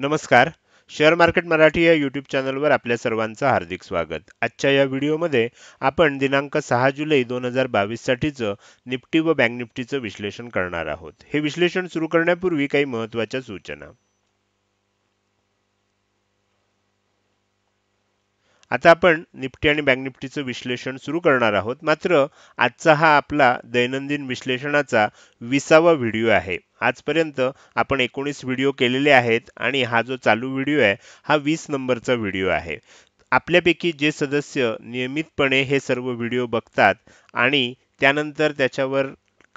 नमस्कार share market Marathi या YouTube चॅनलवर आपल्या सर्वांचं हार्दिक स्वागत आजच्या या व्हिडिओमध्ये आपण दिनांक सहा जुलै दोन हजार बावीससाठीचं निफ्टी व बँक निफ्टीचं विश्लेषण करणार आहोत हे विश्लेषण सुरू करण्यापूर्वी काही महत्त्वाच्या सूचना आता आपण निफ्टी आणि बँक निफ्टीचं विश्लेषण सुरू करणार आहोत मात्र आजचा हा आपला दैनंदिन विश्लेषणाचा विसावा व्हिडिओ आहे आजपर्यंत आपण एकोणीस व्हिडिओ केलेले आहेत आणि हा जो चालू व्हिडिओ आहे हा वीस नंबरचा व्हिडिओ आहे आपल्यापैकी जे सदस्य नियमितपणे हे सर्व व्हिडिओ बघतात आणि त्यानंतर त्याच्यावर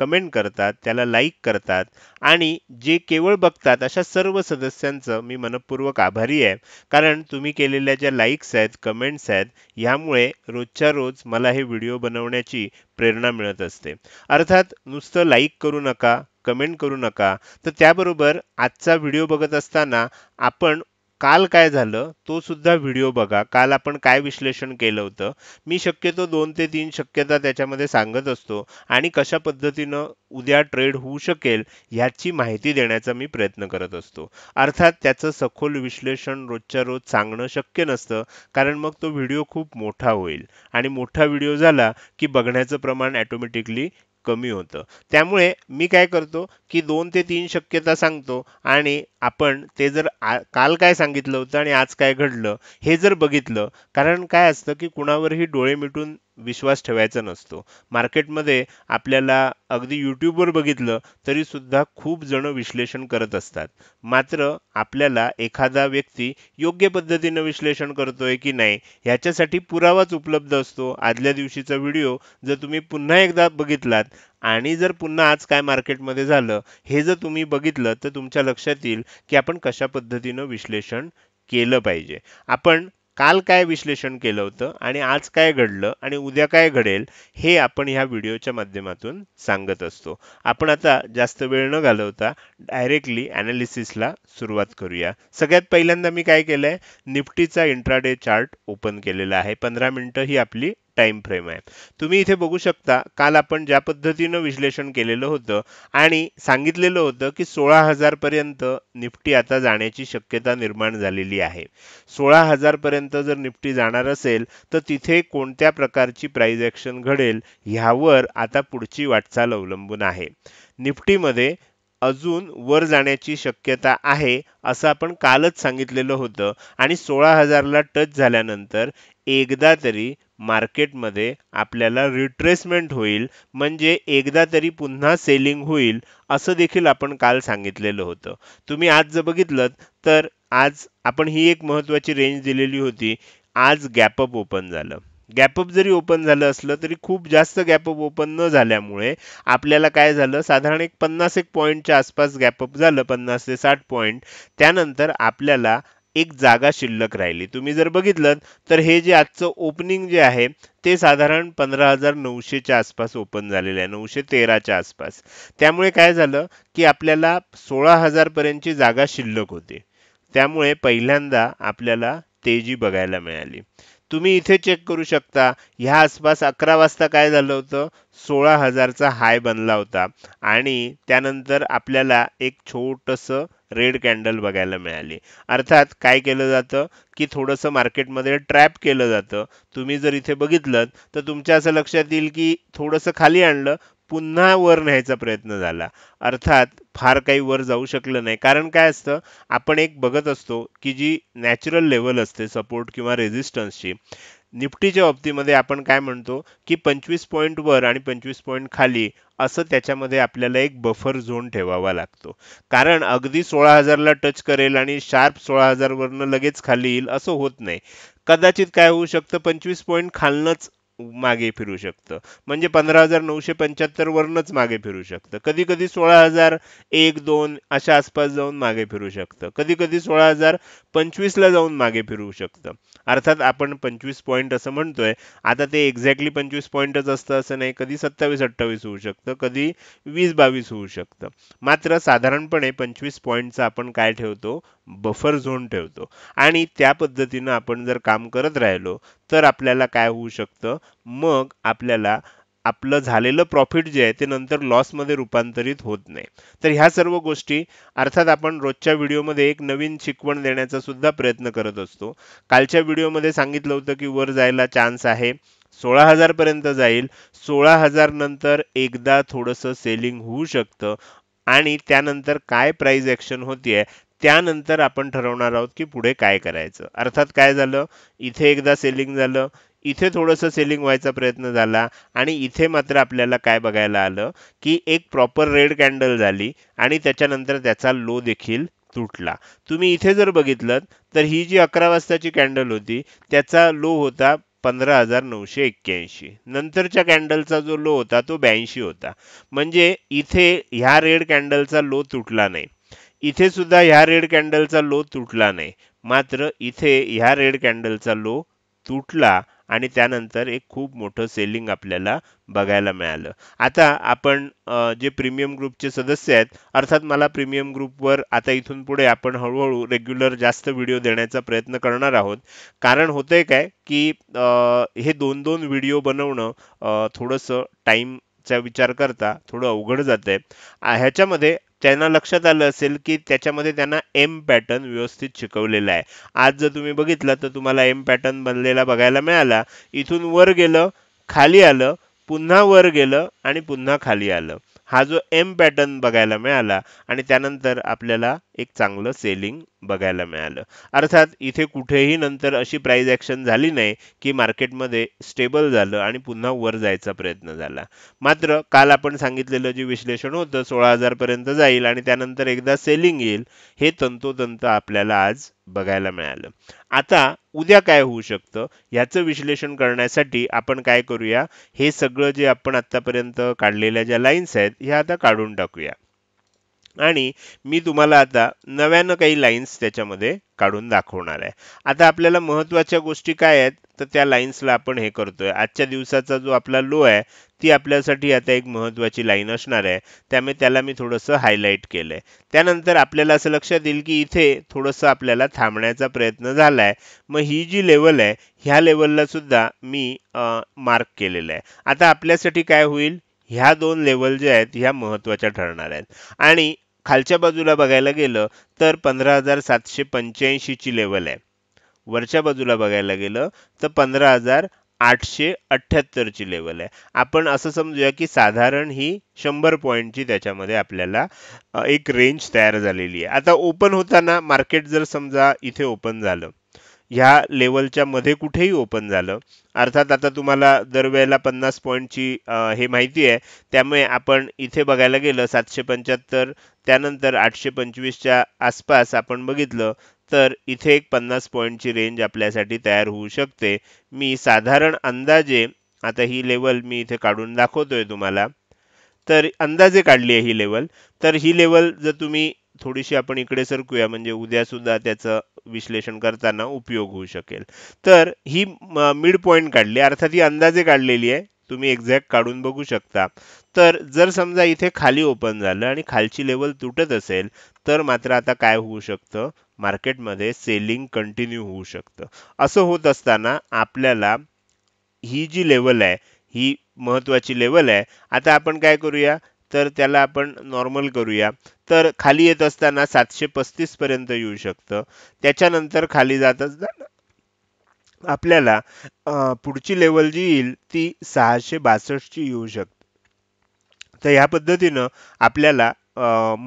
कमेंट करतात त्याला लाईक करतात आणि जे केवळ बघतात अशा सर्व सदस्यांचं मी मनपूर्वक आभारी आहे कारण तुम्ही केलेल्या ज्या लाईक्स आहेत कमेंट्स आहेत ह्यामुळे रोजच्या रोज मला हे व्हिडिओ बनवण्याची प्रेरणा मिळत असते अर्थात नुसतं लाईक करू नका कमेंट करू नका तर त्याबरोबर आजचा व्हिडिओ बघत असताना आपण काल काय झालं तो सुद्धा व्हिडिओ बघा काल आपण काय विश्लेषण केलं होतं मी शक्यतो दोन ते तीन शक्यता त्याच्यामध्ये सांगत असतो आणि कशा पद्धतीनं उद्या ट्रेड होऊ शकेल ह्याची माहिती देण्याचा मी प्रयत्न करत असतो अर्थात त्याचं सखोल विश्लेषण रोजच्या रोज सांगणं शक्य नसतं कारण मग तो व्हिडिओ खूप मोठा होईल आणि मोठा व्हिडिओ झाला की बघण्याचं प्रमाण ॲटोमॅटिकली कमी होतं त्यामुळे मी काय करतो की दोन ते तीन शक्यता सांगतो आणि आपण ते जर आ काल काय सांगितलं होतं आणि आज काय घडलं हे जर बघितलं कारण काय असतं की कुणावरही डोळे मिटून विश्वास ठेवायचा नसतो मार्केटमध्ये आपल्याला अगदी यूट्यूबवर बघितलं तरीसुद्धा खूप जण विश्लेषण करत असतात मात्र आपल्याला एखादा व्यक्ती योग्य पद्धतीनं विश्लेषण करतोय की नाही ह्याच्यासाठी पुरावाच उपलब्ध असतो आदल्या दिवशीचा व्हिडिओ जर तुम्ही पुन्हा एकदा बघितलात आणि जर पुन्हा आज काय मार्केटमध्ये झालं हे जर तुम्ही बघितलं तर तुमच्या लक्षात येईल की आपण कशा पद्धतीनं विश्लेषण केलं पाहिजे आपण काल काय विश्लेषण केलं होतं आणि आज काय घडलं आणि उद्या काय घडेल हे आपण ह्या व्हिडिओच्या माध्यमातून सांगत असतो आपण आता जास्त वेळ न घालवता डायरेक्टली ॲनालिसिसला सुरुवात करूया सगळ्यात पहिल्यांदा मी काय केलं आहे निफ्टीचा इंट्राडे चार्ट ओपन केलेला आहे पंधरा मिनटं ही आपली टाइम फ्रेम आहे तुम्ही इथे बघू शकता काल आपण ज्या पद्धतीनं विश्लेषण केलेलं होतं आणि सांगितलेलं होतं की सोळा पर्यंत निफ्टी आता जाण्याची शक्यता निर्माण झालेली आहे सोळा पर्यंत जर निफ्टी जाणार असेल तर तिथे कोणत्या प्रकारची प्राईज ॲक्शन घडेल ह्यावर आता पुढची वाटचाल अवलंबून आहे निफ्टीमध्ये अजून वर जाण्याची शक्यता आहे असं आपण कालच सांगितलेलं होतं आणि सोळा हजारला टच झाल्यानंतर एकदा तरी मार्केटमध्ये आपल्याला रिट्रेसमेंट होईल म्हणजे एकदा तरी पुन्हा सेलिंग होईल असं देखील आपण काल सांगितलेलं होतं तुम्ही आज जर बघितलं तर आज आपण ही एक महत्त्वाची रेंज दिलेली होती आज गॅपअप ओपन झालं गॅपअप जरी ओपन झालं असलं तरी खूप जास्त गॅपअप ओपन न झाल्यामुळे आपल्याला काय झालं साधारण एक पन्नास एक पॉईंटच्या आसपास गॅपअप झालं पन्नास ते साठ पॉईंट त्यानंतर आपल्याला एक जागा शिल्लक राहिली तुम्ही जर बघितलं तर हे जे आजचं ओपनिंग जे आहे ते साधारण पंधरा हजार नऊशेच्या आसपास ओपन झालेलं आहे नऊशे तेराच्या आसपास त्यामुळे काय झालं की आपल्याला सोळा हजारपर्यंतची जागा शिल्लक होती त्यामुळे पहिल्यांदा आपल्याला तेजी बघायला मिळाली तुम्ही इथे चेक करू शकता ह्या आसपास अकरा वाजता काय झालं होतं सोळा हजारचा हाय बनला होता आणि त्यानंतर आपल्याला एक छोटंसं रेड कॅन्डल बघायला मिळाली अर्थात काय केलं जातं की थोडंसं मार्केटमध्ये ट्रॅप केलं जातं तुम्ही जर इथे बघितलं तर तुमच्या असं लक्षात येईल की थोडंसं खाली आणलं पुन्हा वर न्यायचा प्रयत्न झाला अर्थात फार काही वर जाऊ शकलं नाही कारण काय असतं आपण एक बघत असतो की जी नॅचरल लेवल असते सपोर्ट किंवा रेझिस्टन्सची निफ्टीच्या बाबतीमध्ये आपण काय म्हणतो की पंचवीस पॉईंट वर आणि पंचवीस पॉईंट खाली असं त्याच्यामध्ये आपल्याला एक बफर झोन ठेवावा लागतो कारण अगदी सोळा हजारला टच करेल आणि शार्प सोळा हजारवरनं लगेच खाली येईल असं होत नाही कदाचित काय होऊ शकतं पंचवीस पॉईंट खालनंच मागे फिरू शकतं म्हणजे पंधरा हजार नऊशे वरूनच मागे फिरू शकतं कधी कधी सोळा हजार एक दोन अशा आसपास जाऊन मागे फिरू शकतं कधी कधी सोळा हजार पंचवीसला जाऊन मागे फिरू शकतं अर्थात आपण पंचवीस पॉईंट असं म्हणतोय आता ते एक्झॅक्टली पंचवीस पॉईंटच असतं असं नाही कधी सत्तावीस अठ्ठावीस होऊ शकतं कधी वीस बावीस होऊ शकतं मात्र साधारणपणे पंचवीस पॉईंटचा आपण काय ठेवतो बफर झोन ठेवतो आणि त्या पद्धतीनं आपण जर काम करत राहिलो तर आपल्याला काय होऊ शकतं मग आपल्याला आपलं झालेलं प्रॉफिट जे आहे ते नंतर लॉसमध्ये रूपांतरित होत नाही तर ह्या सर्व गोष्टी अर्थात आपण रोजच्या व्हिडिओमध्ये एक नवीन शिकवण देण्याचा सुद्धा प्रयत्न करत असतो कालच्या व्हिडिओमध्ये सांगितलं होतं की वर जायला चान्स आहे सोळा हजारपर्यंत जाईल सोळा हजार नंतर एकदा थोडस सेलिंग होऊ शकतं आणि त्यानंतर काय प्राईज ऍक्शन होतीये त्यानंतर आपण ठरवणार आहोत की पुढे काय करायचं अर्थात काय झालं इथे एकदा सेलिंग झालं इथे थोडंसं सेलिंग व्हायचा प्रयत्न झाला आणि इथे मात्र आपल्याला काय बघायला आलं की एक प्रॉपर रेड कॅन्डल झाली आणि त्याच्यानंतर त्याचा लो देखील तुटला तुम्ही इथे जर बघितलं तर ही जी अकरा वाजताची कॅन्डल होती त्याचा लो होता पंधरा हजार नऊशे एक्क्याऐंशी नंतरच्या कॅन्डलचा जो लो होता तो ब्याऐंशी होता म्हणजे इथे ह्या रेड कॅन्डलचा लो तुटला नाही इथे सुद्धा ह्या रेड कॅन्डलचा लो तुटला नाही मात्र इथे ह्या रेड कॅन्डलचा लो तुटला आणि त्यानंतर एक खूप मोठं सेलिंग आपल्याला बघायला मिळालं आता आपण जे प्रीमियम ग्रुपचे सदस्य आहेत अर्थात मला प्रीमियम ग्रुपवर आता इथून पुढे आपण हळूहळू रेग्युलर जास्त व्हिडिओ देण्याचा प्रयत्न करणार आहोत कारण आहे काय की हे दोन दोन व्हिडिओ बनवणं थोडंसं टाईमचा विचार करता थोडं अवघड जात आहे ह्याच्यामध्ये त्यांना लक्षात आलं असेल की त्याच्यामध्ये त्यांना एम पॅटर्न व्यवस्थित शिकवलेला आहे आज जर तुम्ही बघितलं तर तुम्हाला एम पॅटर्न बनलेला बघायला मिळाला इथून वर गेलं खाली आलं पुन्हा वर गेलं आणि पुन्हा खाली आलं हा जो एम पॅटर्न बघायला मिळाला आणि त्यानंतर आपल्याला एक चांगलं सेलिंग बघायला मिळालं अर्थात इथे कुठेही नंतर अशी प्राईज ऍक्शन झाली नाही की मार्केटमध्ये स्टेबल झालं आणि पुन्हा वर जायचा प्रयत्न झाला मात्र काल आपण सांगितलेलं जे विश्लेषण होतं सोळा हजारपर्यंत जाईल आणि त्यानंतर एकदा सेलिंग येईल हे तंतोतंत आपल्याला आज बघायला मिळालं आता उद्या काय होऊ शकतं ह्याचं विश्लेषण करण्यासाठी आपण काय करूया हे सगळं जे आपण आत्तापर्यंत काढलेल्या ज्या लाईन्स आहेत ह्या आता काढून टाकूया आणि मी तुम्हाला आता नव्यानं काही लाईन्स त्याच्यामध्ये काढून दाखवणार आहे आता आपल्याला महत्त्वाच्या गोष्टी काय आहेत तर त्या लाईन्सला आपण हे करतोय आजच्या दिवसाचा जो आपला लो आहे ती आपल्यासाठी आता एक महत्त्वाची लाईन असणार आहे त्यामुळे त्याला मी थोडंसं हायलाईट केलं आहे त्यानंतर आपल्याला असं लक्षात येईल की इथे थोडंसं आपल्याला थांबण्याचा प्रयत्न झाला आहे मग ही जी लेवल आहे ह्या लेवलला सुद्धा मी मार्क केलेलं आहे आता आपल्यासाठी काय होईल ह्या दोन लेवल ज्या आहेत ह्या महत्त्वाच्या ठरणार आहेत आणि खालच्या बाजूला बघायला गेलं तर पंधरा हजार सातशे पंच्याऐंशीची लेवल आहे वरच्या बाजूला बघायला गेलं तर पंधरा हजार आठशे अठ्ठ्याहत्तरची लेवल आहे आपण असं समजूया की साधारण ही शंभर पॉईंटची त्याच्यामध्ये आपल्याला एक रेंज तयार झालेली आहे आता ओपन होताना मार्केट जर समजा इथे ओपन झालं ह्या लेवलच्या मध्ये कुठेही ओपन झालं अर्थात आता तुम्हाला दरवेळेला पन्नास पॉईंटची हे माहिती आहे त्यामुळे आपण इथे बघायला गेलं सातशे पंच्याहत्तर त्यानंतर आठशे पंचवीसच्या आसपास आपण बघितलं तर इथे एक पन्नास पॉईंटची रेंज आपल्यासाठी तयार होऊ शकते मी साधारण अंदाजे आता ही लेवल मी इथे काढून दाखवतोय तुम्हाला तर अंदाजे काढली आहे ही लेवल तर ही लेवल जर तुम्ही थोडीशी आपण इकडे सरकूया म्हणजे उद्यासुद्धा त्याचं विश्लेषण करताना उपयोग होऊ शकेल तर ही मिड पॉईंट काढली अर्थात ही अंदाजे काढलेली आहे तुम्ही एक्झॅक्ट काढून बघू शकता तर जर समजा इथे खाली ओपन झालं आणि खालची लेवल तुटत असेल तर मात्र आता काय होऊ शकतं मार्केटमध्ये सेलिंग कंटिन्यू होऊ शकतं असं होत असताना आपल्याला ही जी लेवल आहे ही महत्त्वाची लेवल आहे आता आपण काय करूया तर त्याला आपण नॉर्मल करूया तर खाली येत असताना सातशे पर्यंत येऊ शकतं त्याच्यानंतर खाली जात असताना आपल्याला पुढची लेवल जी येईल ती सहाशे बासष्टची येऊ शकते तर ह्या पद्धतीनं आपल्याला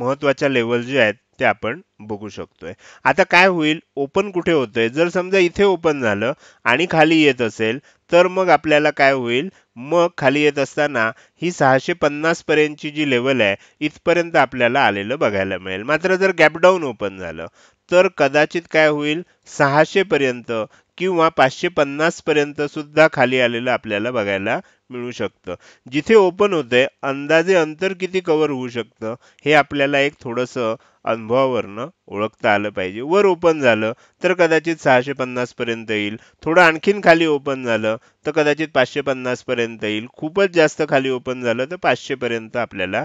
महत्त्वाच्या लेवल जे आहेत ते आपण बघू शकतोय आता काय होईल ओपन कुठे होतंय जर समजा इथे ओपन झालं आणि खाली येत असेल तर मग आपल्याला काय होईल मग खाली येत असताना ही सहाशे पन्नास पर्यंतची जी लेवल आहे इथपर्यंत आपल्याला आलेलं बघायला मिळेल मात्र जर गॅपडाऊन ओपन झालं तर कदाचित काय होईल सहाशे पर्यंत किंवा पाचशे पन्नास पर्यंत सुद्धा खाली आलेलं आपल्याला बघायला मिळू शकतं जिथे ओपन होते अंदाजे अंतर किती कवर होऊ शकतं हे आपल्याला एक थोडंसं अनुभवावरनं ओळखता आलं पाहिजे वर ओपन झालं तर कदाचित सहाशे पन्नासपर्यंत येईल थोडं आणखीन खाली ओपन झालं तर कदाचित पाचशे पन्नासपर्यंत येईल खूपच जास्त खाली ओपन झालं तर पाचशेपर्यंत आपल्याला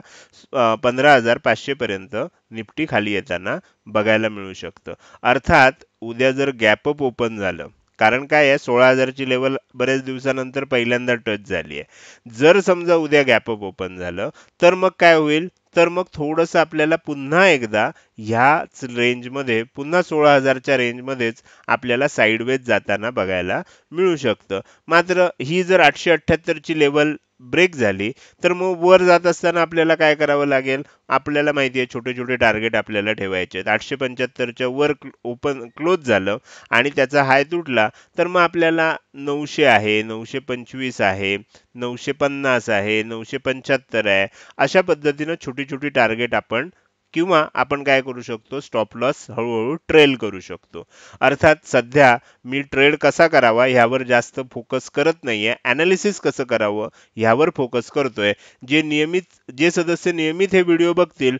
पंधरा हजार पाचशेपर्यंत निफ्टी खाली येताना बघायला मिळू शकतं अर्थात उद्या जर गॅपअप ओपन झालं कारण काय आहे सोळा हजारची लेवल बरेच दिवसानंतर पहिल्यांदा टच झाली आहे जर समजा उद्या गॅपअप ओपन झालं तर मग काय होईल तर मग थोडंसं आपल्याला पुन्हा एकदा ह्याच रेंजमध्ये पुन्हा सोळा हजारच्या रेंजमध्येच आपल्याला साईडवेज जाताना बघायला मिळू शकतं मात्र ही जर आठशे अठ्ठ्याहत्तरची लेवल ब्रेक झाली तर मग वर जात असताना आपल्याला काय करावं लागेल आपल्याला माहिती आहे छोटे छोटे टार्गेट आपल्याला ठेवायचे आहेत आठशे पंच्याहत्तरच्या वर ओपन क्लोज झालं आणि त्याचा हाय तुटला तर मग आपल्याला नऊशे आहे नऊशे पंचवीस आहे नऊशे पन्नास आहे नऊशे पंच्याहत्तर आहे अशा पद्धतीनं छोटी छोटी टार्गेट आपण किंवा आपण काय करू शकतो स्टॉप लॉस हळूहळू ट्रेल करू शकतो अर्थात सध्या मी ट्रेड कसा करावा ह्यावर जास्त फोकस करत नाही आहे ॲनालिसिस कसं करावं ह्यावर फोकस करतोय जे नियमित जे सदस्य नियमित हे व्हिडिओ बघतील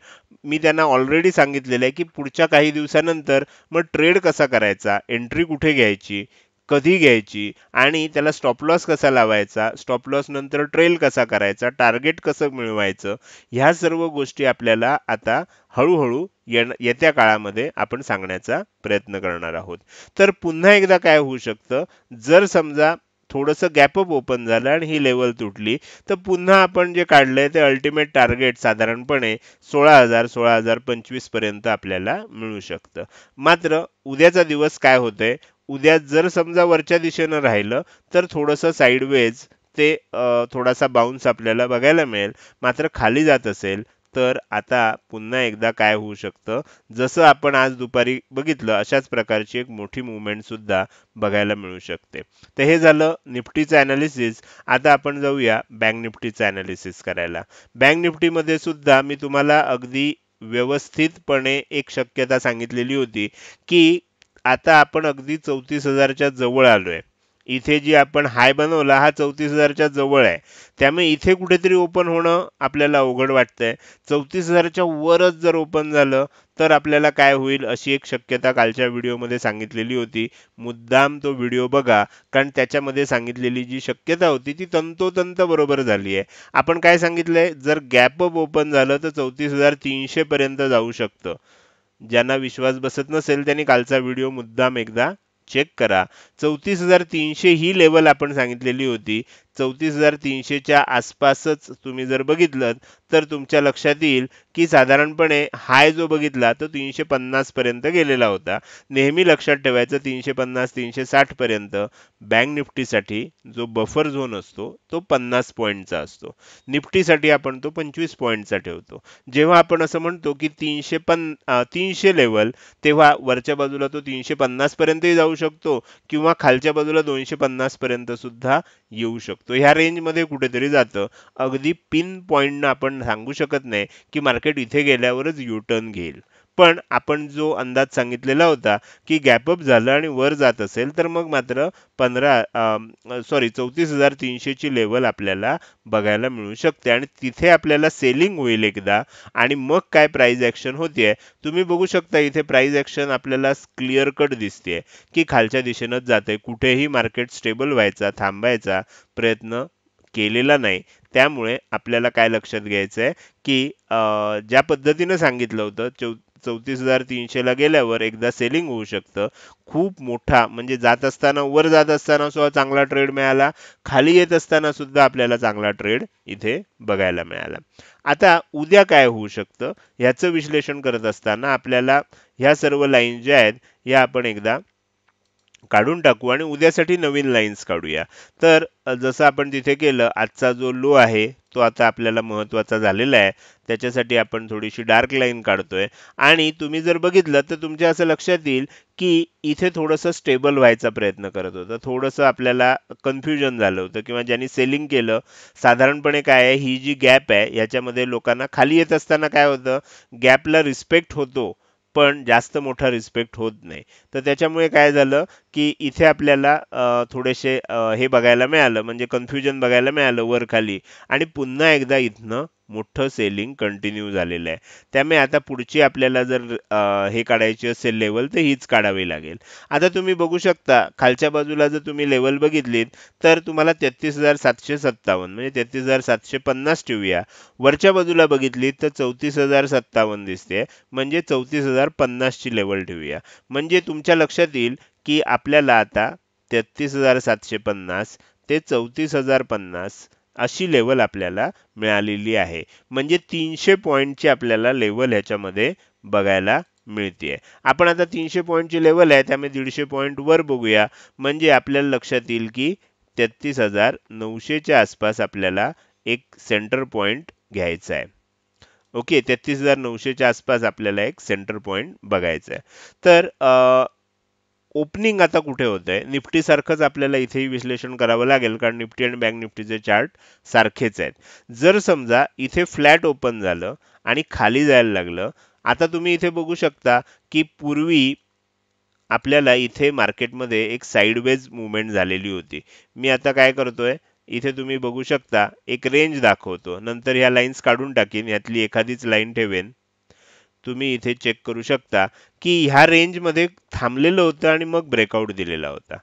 मी त्यांना ऑलरेडी सांगितलेलं आहे की पुढच्या काही दिवसानंतर मग ट्रेड कसा करायचा एंट्री कुठे घ्यायची कधी घ्यायची आणि त्याला स्टॉप लॉस कसा लावायचा स्टॉप लॉस नंतर ट्रेल कसा करायचा टार्गेट कसं मिळवायचं ह्या सर्व गोष्टी आपल्याला आता हळूहळू येत्या काळामध्ये आपण सांगण्याचा प्रयत्न करणार आहोत तर पुन्हा एकदा काय होऊ शकतं जर समजा थोडंसं गॅपअप ओपन झालं आणि ही लेवल तुटली तर पुन्हा आपण जे काढलंय ते अल्टिमेट टार्गेट साधारणपणे सोळा हजार सोळा हजार पर्यंत आपल्याला मिळू शकतं मात्र उद्याचा दिवस काय होतंय उद्या जर समजा वरच्या दिशेनं राहिलं तर थोडंसं साईडवेज ते थोडासा बाउन्स आपल्याला बघायला मिळेल मात्र खाली जात असेल तर आता पुन्हा एकदा काय होऊ शकतं जसं आपण आज दुपारी बघितलं अशाच प्रकारची एक मोठी मुवमेंटसुद्धा बघायला मिळू शकते तर हे झालं निफ्टीचं ॲनालिसिस आता आपण जाऊया बँक निफ्टीचं ॲनालिसिस करायला बँक निफ्टीमध्ये सुद्धा मी तुम्हाला अगदी व्यवस्थितपणे एक शक्यता सांगितलेली होती की आता आपण अगदी चौतीस हजारच्या जवळ आलो आहे इथे जी आपण हाय बनवला हा चौतीस हजारच्या जवळ आहे त्यामुळे इथे कुठेतरी ओपन होणं आपल्याला अवघड वाटतंय चौतीस हजारच्या वरच जर ओपन झालं तर आपल्याला काय होईल अशी एक शक्यता कालच्या व्हिडिओमध्ये सांगितलेली होती मुद्दाम तो व्हिडिओ बघा कारण त्याच्यामध्ये सांगितलेली जी शक्यता होती ती तंतोतंत बरोबर झाली आहे आपण काय सांगितलंय जर गॅपअप ओपन झालं तर चौतीस हजार तीनशेपर्यंत जाऊ शकतं ज्यांना विश्वास बसत नसेल त्यांनी कालचा व्हिडिओ मुद्दाम एकदा चेक करा चौतीस हजार तीनशे ही लेवल आपण सांगितलेली होती चौतीस हजार तीनशेच्या आसपासच तुम्ही जर बघितलं तर तुमच्या लक्षात येईल की साधारणपणे हाय जो बघितला तो तीनशे पन्नासपर्यंत गेलेला होता नेहमी लक्षात ठेवायचं तीनशे पन्नास तीनशे साठपर्यंत बँक निफ्टीसाठी जो बफर झोन असतो तो पन्नास पॉईंटचा असतो निफ्टीसाठी आपण तो पंचवीस पॉईंटचा ठेवतो जेव्हा आपण असं म्हणतो की तीनशे पन तीनशे लेवल तेव्हा वरच्या बाजूला तो तीनशे पन्नासपर्यंतही जाऊ शकतो किंवा खालच्या बाजूला दोनशे पन्नासपर्यंत सुद्धा येऊ शकतो तो ह्या रेंजमध्ये कुठेतरी जातं अगदी पिन पॉईंटनं आपण सांगू शकत नाही की मार्केट इथे गेल्यावरच यू टर्न घेईल पण आपण जो अंदाज सांगितलेला होता की गॅपअप झालं आणि वर जात असेल तर मग मात्र पंधरा सॉरी चौतीस हजार तीनशेची लेवल आपल्याला बघायला मिळू शकते आणि तिथे आपल्याला सेलिंग होईल एकदा आणि मग काय प्राईज ॲक्शन होते तुम्ही बघू शकता इथे प्राईज ॲक्शन आपल्याला क्लिअर कट दिसते की खालच्या दिशेनंच जाते कुठेही मार्केट स्टेबल व्हायचा थांबायचा प्रयत्न केलेला नाही त्यामुळे आपल्याला काय लक्षात घ्यायचं आहे की ज्या पद्धतीनं सांगितलं होतं चौ चौतीस हजार तीनशेला गेल्यावर एकदा सेलिंग होऊ शकतं खूप मोठा म्हणजे जात असताना वर जात असताना सुद्धा चांगला ट्रेड मिळाला खाली येत असताना सुद्धा आपल्याला चांगला ट्रेड इथे बघायला मिळाला आता उद्या काय होऊ शकतं ह्याचं विश्लेषण करत असताना आपल्याला ह्या सर्व लाईन ज्या आहेत या आपण एकदा काढून टाकू आणि उद्यासाठी नवीन लाईन्स काढूया तर जसं आपण तिथे केलं आजचा जो लो आहे तो आता आपल्याला महत्त्वाचा झालेला आहे त्याच्यासाठी आपण थोडीशी डार्क लाईन काढतोय आणि तुम्ही जर बघितलं तर तुमच्या असं लक्षात येईल की इथे थोडंसं स्टेबल व्हायचा प्रयत्न करत होतं थोडंसं आपल्याला कन्फ्युजन झालं होतं किंवा ज्यांनी सेलिंग केलं साधारणपणे काय आहे ही जी गॅप आहे याच्यामध्ये लोकांना खाली येत असताना काय होतं गॅपला रिस्पेक्ट होतो पण जास्त मोठा रिस्पेक्ट होत नाही तर त्याच्यामुळे काय झालं की इथे आपल्याला थोडेसे हे बघायला मिळालं म्हणजे कन्फ्युजन बघायला मिळालं वर खाली आणि पुन्हा एकदा इथनं मोठं सेलिंग कंटिन्यू झालेलं आहे त्यामुळे आता पुढची आपल्याला जर हे काढायची असेल लेवल तर हीच काढावी लागेल आता तुम्ही बघू शकता खालच्या बाजूला जर तुम्ही लेवल बघितलीत तर तुम्हाला तेहतीस हजार सातशे सत्तावन्न म्हणजे तेहतीस हजार सातशे पन्नास ठेवूया वरच्या बाजूला बघितलीत तर चौतीस हजार सत्तावन्न दिसते म्हणजे चौतीस हजार पन्नासची लेवल ठेवूया म्हणजे तुमच्या लक्षात येईल की आपल्याला आता तेहतीस हजार सातशे पन्नास ते चौतीस हजार पन्नास अशी लेवल आपल्याला मिळालेली आहे म्हणजे तीनशे पॉईंटची आपल्याला लेवल ह्याच्यामध्ये बघायला मिळते आपण आता तीनशे पॉईंटची लेवल आहे त्यामुळे दीडशे पॉईंट वर बघूया म्हणजे आपल्याला लक्षात येईल की तेहतीस हजार नऊशेच्या आसपास आपल्याला एक सेंटर पॉईंट घ्यायचा आहे ओके तेहतीस हजार नऊशेच्या आसपास आपल्याला एक सेंटर पॉईंट बघायचा आहे तर ओपनिंग आता कुठे होतं निफ्टी निफ्टीसारखंच आपल्याला इथेही विश्लेषण करावं लागेल कारण निफ्टी आणि बँक निफ्टीचे चार्ट सारखेच आहेत जर समजा इथे फ्लॅट ओपन झालं आणि खाली जायला लागलं आता तुम्ही इथे बघू शकता की पूर्वी आपल्याला इथे मार्केटमध्ये एक साईडवेज मुवमेंट झालेली होती मी आता काय करतोय इथे तुम्ही बघू शकता एक रेंज दाखवतो नंतर ह्या लाईन्स काढून टाकीन यातली एखादीच लाईन ठेवेन तुम्ही इथे चेक करू शकता की ह्या रेंजमध्ये थांबलेलं होतं आणि मग ब्रेकआउट दिलेला होता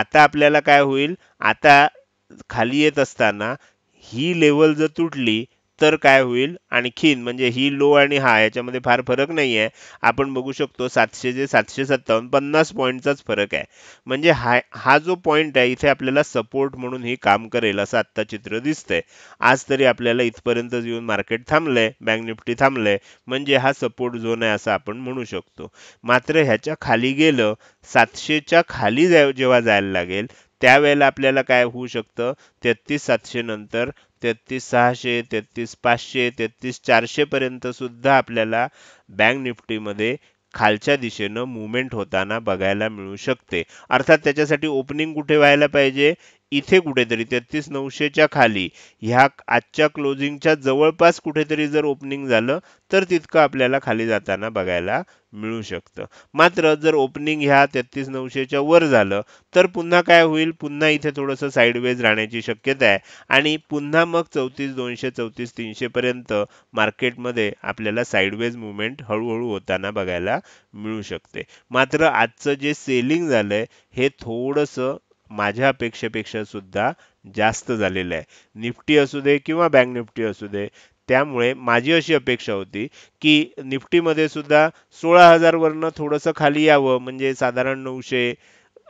आता आपल्याला काय होईल आता खाली येत असताना ही लेवल जर तुटली तर काय होईल आणखीन म्हणजे ही लो आणि हा याच्यामध्ये फार फरक नाही आहे आपण बघू शकतो सातशे जे सातशे सत्तावन्न पन्नास पॉईंटचाच फरक आहे म्हणजे हा हा जो पॉईंट आहे इथे आपल्याला सपोर्ट म्हणून ही काम करेल असं आत्ता चित्र दिसतंय आज तरी आपल्याला इथपर्यंतच येऊन मार्केट थांबलंय बँक निफ्टी थांबलंय म्हणजे हा सपोर्ट झोन आहे असं आपण म्हणू शकतो मात्र ह्याच्या खाली गेलं सातशेच्या खाली जेव्हा जायला लागेल त्यावेळेला आपल्याला काय होऊ शकतं तेहतीस सातशे नंतर तेहत्तीस सहाशे तेहतीस पाचशे चारशे पर्यंत सुद्धा आपल्याला बँक निफ्टीमध्ये खालच्या दिशेनं मुवमेंट होताना बघायला मिळू शकते अर्थात त्याच्यासाठी ओपनिंग कुठे व्हायला पाहिजे इथे कुठेतरी तेहतीस नऊशेच्या खाली ह्या आजच्या क्लोजिंगच्या जवळपास कुठेतरी जर ओपनिंग झालं तर तितकं आपल्याला खाली जाताना बघायला मिळू शकतं मात्र जर ओपनिंग ह्या तेहतीस नऊशेच्या वर झालं तर पुन्हा काय होईल पुन्हा इथे थोडंसं साईडवेज राहण्याची शक्यता आहे आणि पुन्हा मग चौतीस दोनशे चौतीस तीनशेपर्यंत मार्केटमध्ये आपल्याला साईडवेज मुवमेंट हळूहळू होताना बघायला मिळू शकते मात्र आजचं जे सेलिंग आहे हे थोडंसं माझ्या अपेक्षेपेक्षा सुद्धा जास्त झालेलं आहे निफ्टी असू दे किंवा बँक निफ्टी असू दे त्यामुळे माझी अशी अपेक्षा होती की निफ्टीमध्ये सुद्धा सोळा हजारवरनं थोडंसं खाली यावं म्हणजे साधारण नऊशे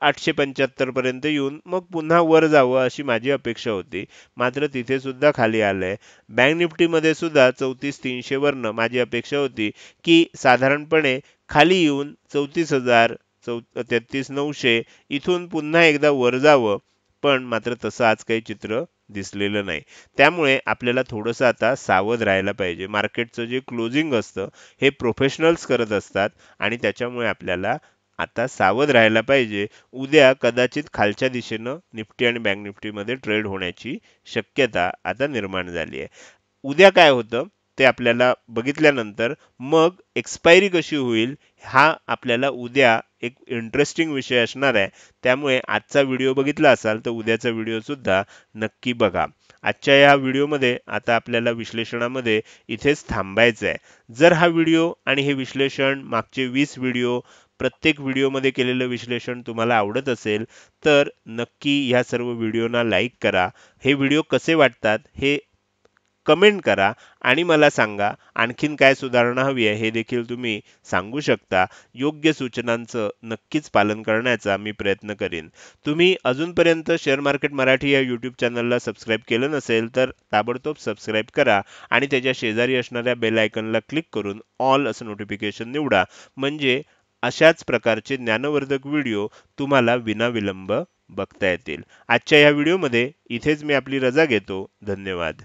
आठशे पंच्याहत्तरपर्यंत येऊन मग पुन्हा वर जावं अशी माझी अपेक्षा होती मात्र तिथे सुद्धा खाली आलं आहे बँक निफ्टीमध्ये सुद्धा चौतीस तीनशेवरनं माझी अपेक्षा होती की साधारणपणे खाली येऊन चौतीस हजार चौ तेहतीस नऊशे इथून पुन्हा एकदा वर जावं पण मात्र तसं आज काही चित्र दिसलेलं नाही त्यामुळे आपल्याला थोडंसं आता सावध राहायला पाहिजे मार्केटचं जे क्लोजिंग असतं हे प्रोफेशनल्स करत असतात आणि त्याच्यामुळे आपल्याला आता सावध राहायला पाहिजे उद्या कदाचित खालच्या दिशेनं निफ्टी आणि बँक निफ्टीमध्ये ट्रेड होण्याची शक्यता आता निर्माण झाली आहे उद्या काय होतं ते आपल्याला बघितल्यानंतर मग एक्सपायरी कशी होईल हा आपल्याला उद्या एक इंटरेस्टिंग विषय असणार आहे त्यामुळे आजचा व्हिडिओ बघितला असाल तर उद्याचा व्हिडिओसुद्धा नक्की बघा आजच्या या व्हिडिओमध्ये आता आपल्याला विश्लेषणामध्ये इथेच थांबायचं आहे जर हा व्हिडिओ आणि हे विश्लेषण मागचे वीस व्हिडिओ प्रत्येक व्हिडिओमध्ये केलेलं विश्लेषण तुम्हाला आवडत असेल तर नक्की ह्या सर्व व्हिडिओना लाईक करा हे व्हिडिओ कसे वाटतात हे कमेंट करा आणि मला सांगा आणखीन काय सुधारणा हवी आहे हे देखील तुम्ही सांगू शकता योग्य सूचनांचं नक्कीच पालन करण्याचा मी प्रयत्न करीन तुम्ही अजूनपर्यंत शेअर मार्केट मराठी या यूट्यूब चॅनलला सबस्क्राईब केलं नसेल तर ताबडतोब सबस्क्राईब करा आणि त्याच्या शेजारी असणाऱ्या बेल आयकनला क्लिक करून ऑल असं नोटिफिकेशन निवडा म्हणजे अशाच प्रकारचे ज्ञानवर्धक व्हिडिओ तुम्हाला विनाविलंब बघता येतील आजच्या या व्हिडिओमध्ये इथेच मी आपली रजा घेतो धन्यवाद